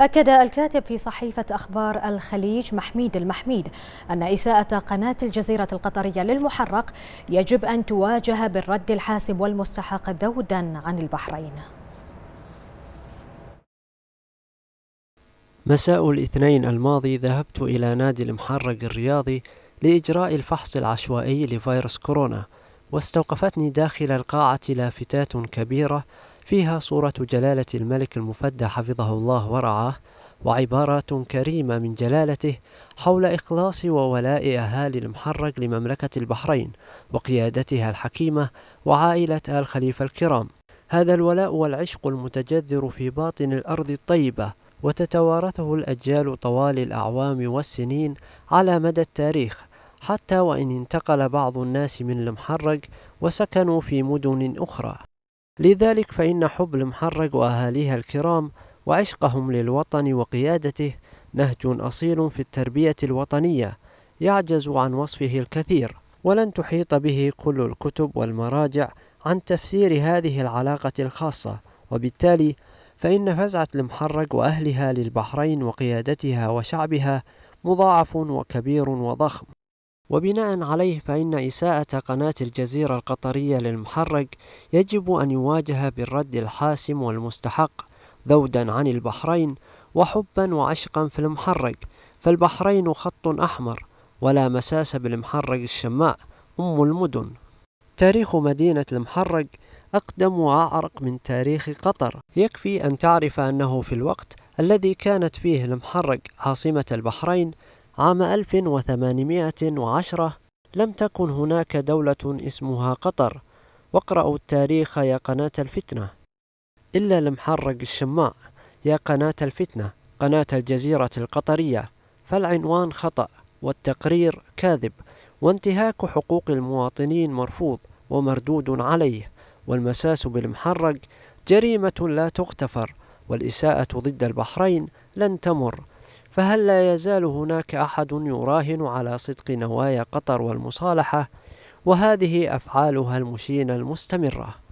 أكد الكاتب في صحيفة أخبار الخليج محميد المحميد أن إساءة قناة الجزيرة القطرية للمحرق يجب أن تواجه بالرد الحاسم والمستحق ذودا عن البحرين مساء الاثنين الماضي ذهبت إلى نادي المحرق الرياضي لإجراء الفحص العشوائي لفيروس كورونا واستوقفتني داخل القاعة لافتات كبيرة فيها صورة جلالة الملك المفدى حفظه الله ورعاه وعبارات كريمة من جلالته حول إخلاص وولاء أهالي المحرق لمملكة البحرين وقيادتها الحكيمة وعائلة آل خليفة الكرام هذا الولاء والعشق المتجذر في باطن الأرض الطيبة وتتوارثه الأجيال طوال الأعوام والسنين على مدى التاريخ حتى وإن انتقل بعض الناس من المحرق وسكنوا في مدن أخرى لذلك فإن حب المحرق وأهاليها الكرام وعشقهم للوطن وقيادته نهج أصيل في التربية الوطنية يعجز عن وصفه الكثير ولن تحيط به كل الكتب والمراجع عن تفسير هذه العلاقة الخاصة وبالتالي فإن فزعة المحرق وأهلها للبحرين وقيادتها وشعبها مضاعف وكبير وضخم وبناء عليه فإن إساءة قناة الجزيرة القطرية للمحرق يجب أن يواجه بالرد الحاسم والمستحق ذودا عن البحرين وحبا وعشقا في المحرق فالبحرين خط أحمر ولا مساس بالمحرق الشماء أم المدن تاريخ مدينة المحرق أقدم وأعرق من تاريخ قطر يكفي أن تعرف أنه في الوقت الذي كانت فيه المحرق عاصمة البحرين عام 1810 لم تكن هناك دولة اسمها قطر واقرأوا التاريخ يا قناة الفتنة إلا المحرق الشماع يا قناة الفتنة قناة الجزيرة القطرية فالعنوان خطأ والتقرير كاذب وانتهاك حقوق المواطنين مرفوض ومردود عليه والمساس بالمحرق جريمة لا تغتفر والإساءة ضد البحرين لن تمر فهل لا يزال هناك أحد يراهن على صدق نوايا قطر والمصالحة وهذه أفعالها المشينة المستمرة